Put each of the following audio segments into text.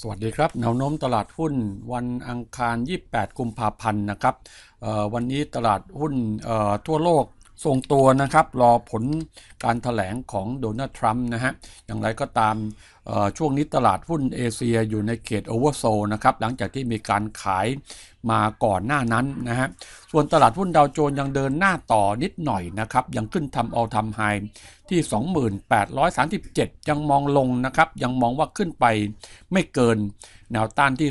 สวัสดีครับแนวโน้มตลาดหุ้น วันอังคาร 28กุมภาพันธ์นะครับวันนี้ตลาดหุ้นทั่วโลกทรงตัวนะครับ รอผลการถแถลงของโดนัลด์ทรัมป์นะฮะอย่างไรก็ตามช่วงนี้ตลาดหุ้นเอเชียอยู่ในเขตโอเวอร์โซนะครับหลังจากที่มีการขายมาก่อนหน้านั้นนะฮะ ส่วนตลาดหุ้นดาวโจนส์ยังเดินหน้าต่อนิดหน่อยนะครับยังขึ้นทำเอาทำไฮที่ 2837 ยังมองลงนะครับยังมองว่าขึ้นไปไม่เกินแนวต้านที่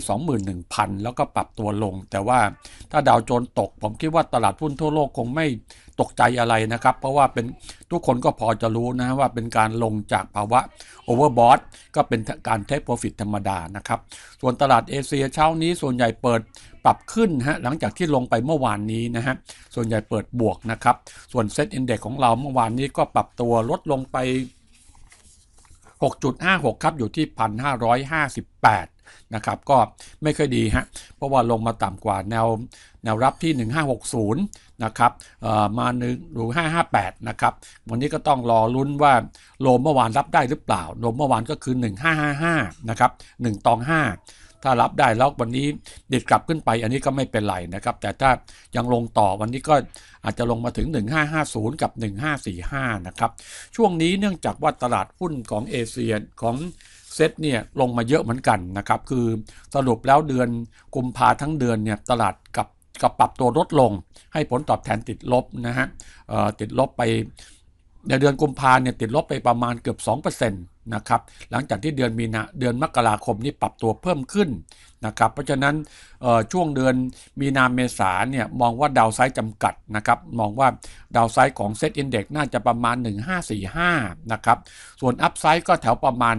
21,000 แล้วก็ปรับตัวลง แต่ว่าถ้าดาวโจนตก ผมคิดว่าตลาดหุ้นทั่วโลกคงไม่ตกใจอะไรนะครับ เพราะว่าเป็นทุกคนก็พอจะรู้นะว่าเป็นการลงจากภาวะโอเวอร์บอทก็เป็นการเทคโปรฟิตธรรมดานะครับ ส่วนตลาดเอเชียเช้านี้ส่วนใหญ่เปิดปรับขึ้นฮะหลังจากที่ลงไปเมื่อวานนี้นะฮะส่วนใหญ่เปิดบวกนะครับ ส่วนเซ็ตอินเด็กของเราเมื่อวานนี้ก็ปรับตัวลดลงไป 6.56 ครับอยู่ที่ 1,558นะครับก็ไม่ค่อยดีฮะเพราะว่าลงมาต่ำกว่าแนวแนวรับที่ 1560นะครับมาหนึ่งหรือ558นะครับวันนี้ก็ต้องรอลุ้นว่าโลมเมื่อวานรับได้หรือเปล่าโลมเมื่อวานก็คือ1555นะครับ1ตอง5ถ้ารับได้แล้ววันนี้เด็ดกลับขึ้นไปอันนี้ก็ไม่เป็นไรนะครับแต่ถ้ายังลงต่อวันนี้ก็อาจจะลงมาถึง1550กับ1545นะครับช่วงนี้เนื่องจากว่าตลาดหุ้นของเอเชียของเซตเนี่ยลงมาเยอะเหมือนกันนะครับ คือสรุปแล้วเดือนกุมภาทั้งเดือนเนี่ยตลาดกับกับปรับตัวลดลง ให้ผลตอบแทนติดลบนะฮะติดลบไปในเดือนกุมภาเนี่ยติดลบไปประมาณเกือบ2%นนะครับหลังจากที่เดือนมีนาเดือนมกราคมนี้ปรับตัวเพิ่มขึ้นนะครับ เพราะฉะนั้นช่วงเดือนมีนาเมษาเนี่ยมองว่าดาวไซด์จำกัดนะครับ มองว่าดาวไซด์ของเซ็ตอินเด็กน่าจะประมาณ 1545นะครับ ส่วนอัพไซด์ก็แถวประมาณ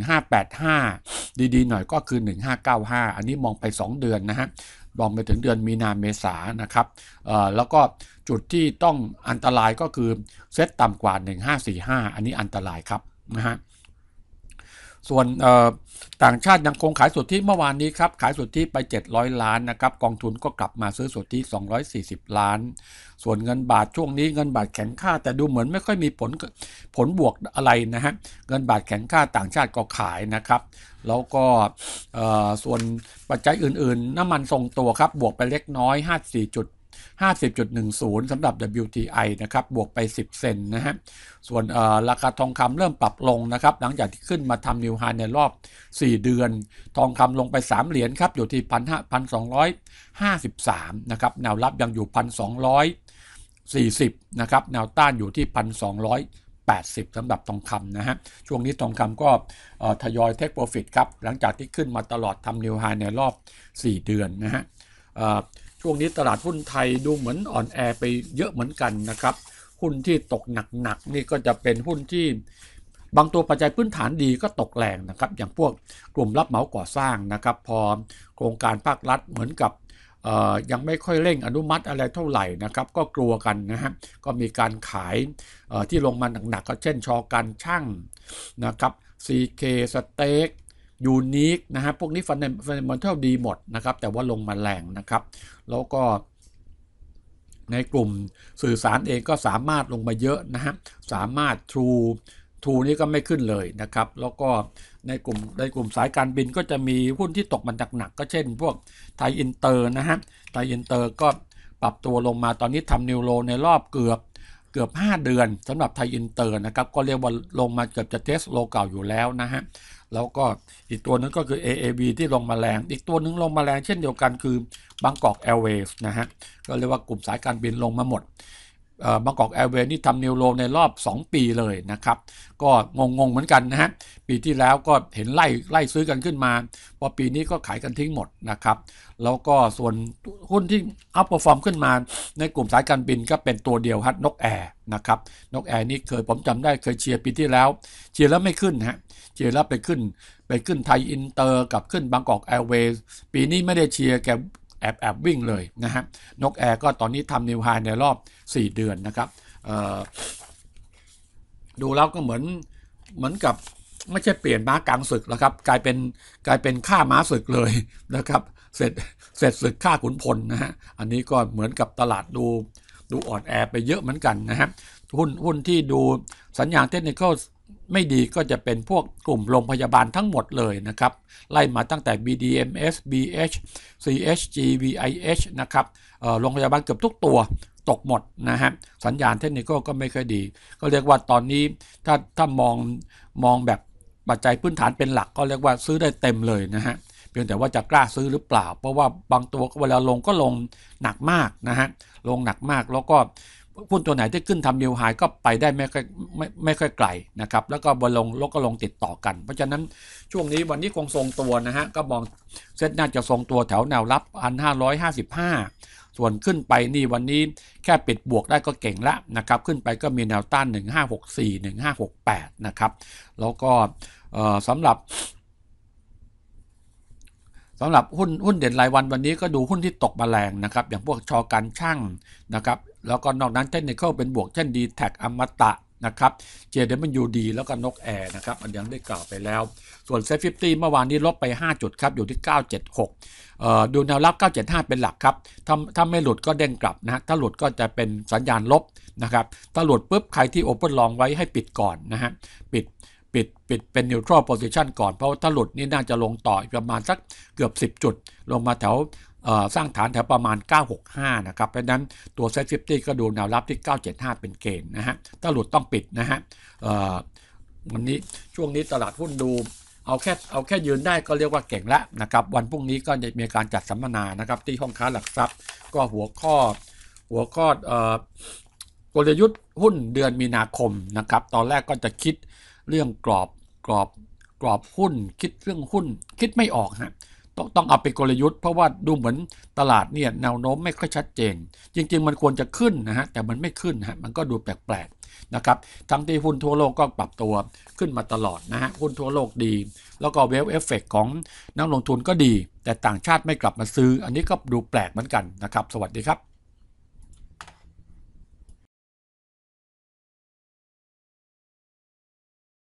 1585 ดีๆหน่อยก็คือ 1595 อันนี้มองไป2เดือนนะฮะ มองไปถึงเดือนมีนาเมษานะครับแล้วก็จุดที่ต้องอันตรายก็คือเซ็ตต่ำกว่า 1545 อันนี้อันตรายครับนะฮะ ส่วนต่างชาติยังคงขายสุทธิเมื่อวานนี้ครับขายสุทธิไป 700ล้านนะครับกองทุนก็กลับมา ซื้อสุทธิ240 ล้าน ส่วนเงินบาทช่วงนี้เงินบาทแข็งค่าแต่ดูเหมือนไม่ค่อยมีผลผลบวกอะไรนะฮะ เงินบาทแข็งค่าต่างชาติก็ขายนะครับ แล้วก็ส่วนปัจจัยอื่นๆน้ำมันทรงตัวครับบวกไปเล็กน้อย5 4 50.10สำหรับ WTI นะครับ บวกไป 10 เซนนะฮะ ส่วนราคาทองคำเริ่มปรับลงนะครับ หลังจากที่ขึ้นมาทำนิวไฮในรอบ 4 เดือน ทองคำลงไป 3 เหรียญครับ อยู่ที่1,253นะครับ แนวรับยังอยู่ 1,240นะครับ แนวต้านอยู่ที่ 1,200 80สำหรับทองคำนะฮะ ช่วงนี้ทองคำก็ทยอยเทคโปรฟิตครับ หลังจากที่ขึ้นมาตลอดทำนิวไฮในรอบ 4 เดือนนะฮะช่วงนี้ ตลาด หุ้น ไทย ดูเหมือนอ่อนแอไป เยอะเหมือนกันนะครับหุ้นที่ตกหนักๆนี่ก็จะเป็นหุ้นที่บางตัวปัจจัยพื้นฐานดีก็ตกแรงนะครับอย่างพวกกลุ่มรับเหมาก่อสร้างนะครับพอโครงการภาครัฐเหมือนกับยังไม่ค่อยเร่งอนุมัติอะไรเท่าไหร่นะครับก็กลัวกันนะฮะก็มีการขายที่ลงมาหนักๆก็เช่นชอการช่างนะครับ CK สเต็กยูนิค นะฮะ พวกนี้ฟันฟันมันเท่าดีหมดนะครับ แต่ว่าลงมาแรงนะครับ แล้วก็ในกลุ่มสื่อสารเองก็สามารถลงมาเยอะนะฮะ สามารถ True ทูนี้ก็ไม่ขึ้นเลยนะครับ แล้วก็ในกลุ่มในกลุ่มสายการบินก็จะมีหุ้นที่ตกมันหนักๆก็เช่นพวกไทยอินเตอร์นะฮะไทยอินเตอร์ก็ปรับตัวลงมา ตอนนี้ทำนิวโลในรอบเกือบเกือบ5เดือนสำหรับไทยอินเตอร์นะครับก็เรียกว่าลงมาเกือบจะเทสโลเก่าอยู่แล้วนะฮะแล้วก็อีกตัวนึงก็คือ AAB ที่ลงมาแรง อีกตัวนึงลงมาแรงเช่นเดียวกันคือบางกอกแอร์เวย์นะฮะก็เรียกว่ากลุ่มสายการบินลงมาหมดบางกอกแอร์เวย์นี่ทำนิวโลในรอบ 2 ปีเลยนะครับ ก็ งง ๆ เหมือนกันนะฮะปีที่แล้ว ก็เห็นไล่ไล่ซื้อกันขึ้นมา พอปีนี้ก็ขายกันทิ้งหมดนะครับ แล้วก็ ส่วน หุ้นที่อัพเปอร์ฟอร์มขึ้นมา ในกลุ่มสายการบินก็เป็นตัวเดียวฮัทนกแอร์นะครับ นกแอร์นี่เคย ผมจำได้เคยเชียร์ปีที่แล้ว เชียร์แล้วไม่ขึ้นฮะเชียร์แล้วไปขึ้นไปขึ้นไทยอินเตอร์กับขึ้นบางกอกแอร์เวย์ปีนี้ไม่ได้เชียร์แกแอบแอบวิ่ง เลย นะฮะนกแอร์ก็ตอนนี้ทำนิวไฮในรอบ 4 เดือน นะครับดูแล้ว ก็เหมือนเหมือนกับไม่ใช่เปลี่ยนม้ากลางศึกแล้วครับ กลายเป็นกลายเป็นฆ่าม้าศึกเลยนะครับเสร็จเสร็จศึกฆ่าขุนพลนะฮะอันนี้ก็เหมือนกับ ตลาดดูดูอ่อนแอไปเยอะเหมือนกัน นะฮะหุ้นหุ้นที่ดูสัญญาณเทคนิคไม่ดีก็จะเป็นพวกกลุ่มโรงพยาบาลทั้งหมดเลยนะครับ ไล่มาตั้งแต่ BDMS BH CHG VIH นะครับโรงพยาบาลเกือบทุกตัวตกหมดนะฮะสัญญาณเทคนิคก็ไม่เคยดี ก็เรียกว่าตอนนี้ถ้าถ้ามองมองแบบปัจจัยพื้นฐานเป็นหลัก ก็เรียกว่าซื้อได้เต็มเลยนะฮะเพียงแต่ว่าจะกล้าซื้อหรือเปล่า เพราะว่าบางตัวเวลาลงก็ลงหนักมากนะฮะลงหนักมากแล้วก็หุ้นตัวไหนที่ขึ้นทำนิวไฮก็ไปได้ไม่ค่อยไม่ไม่ค่อยไกลนะครับแล้วก็บนลงลกก็ลงติดต่อกัน เพราะฉะนั้นช่วงนี้วันนี้คงทรงตัวนะฮะก็มองเซ็ตน่าจะทรงตัวแถวแนวรับอัย5 5 5 ส่วนขึ้นไปนี่วันนี้แค่ปิดบวกได้ก็เก่งละนะครับขึ้นไปก็มีแนวต้าน 1564 1568 นะครับแล้วก็สำหรับสำหรับหุ้นหุ้นเด่นรายวันวันนี้ก็ดูหุ้นที่ตกมาแรงนะครับ อย่างพวกชอการช่างนะครับ แล้วก็นอกนั้นเทคนิคเป็นบวกเช่นดีแท็กอมตะนะครับเจเดมันยูดีแล้วก็นกแอร์นะครับ อันยังได้กล่าวไปแล้ว ส่วนเซฟฟิฟตี้เมื่อวานนี้ลบไป 5 จุดครับ อยู่ที่ 976เอ่อดูแนวรับ 975 เป็นหลักครับถ้าถ้าไม่หลุดก็เด้งกลับนะฮะถ้าหลุดก็จะเป็นสัญญาณลบนะครับถ้าหลุดปุ๊บใครที่โอเปนลองไว้ให้ปิดก่อนนะฮะปิดปิดปิดเป็น neutral position ก่อน เพราะถ้าหลุดนี่น่าจะลงต่อประมาณสักเกือบ10จุด ลงมาแถวสร้างฐานแถวประมาณ 965 นะครับ เพราะนั้นตัวเซ็ตฟก็ดูแนวรับที่ 975 เป็นเกณฑ์นะฮะถ้าหลุดต้องปิดนะฮะวันนี้ช่วงนี้ตลาดหุ้นดูเอาแค่เอาแค่ยืนได้ก็เรียกว่าเก่งแล้วนะครับ วันพรุ่งนี้ก็จะมีการจัดสัมมนานะครับที่ห้องค้าหลักทรัพย์ก็หัวข้อหัวข้อกลยุทธ์หุ้นเดือนมีนาคมนะครับตอนแรกก็จะคิดเรื่องกรอบ กรอบ กรอบหุ้นคิดเรื่องหุ้น คิดไม่ออกฮะต้องต้องเอาไปกลยุทธ์เพราะว่าดูเหมือนตลาดเนี่ยแนวโน้มไม่ค่อยชัดเจนจริง ๆ มันควรจะขึ้นนะฮะแต่มันไม่ขึ้นฮะมันก็ดูแปลก ๆ นะครับ ทั้งที่หุ้นทั่วโลกก็ปรับตัวขึ้นมาตลอดนะฮะหุ้นทั่วโลกดี แล้วก็เวลเอฟเฟกของนักลงทุนก็ดี แต่ต่างชาติไม่กลับมาซื้อ อันนี้ก็ดูแปลกเหมือนกันนะครับสวัสดีครับ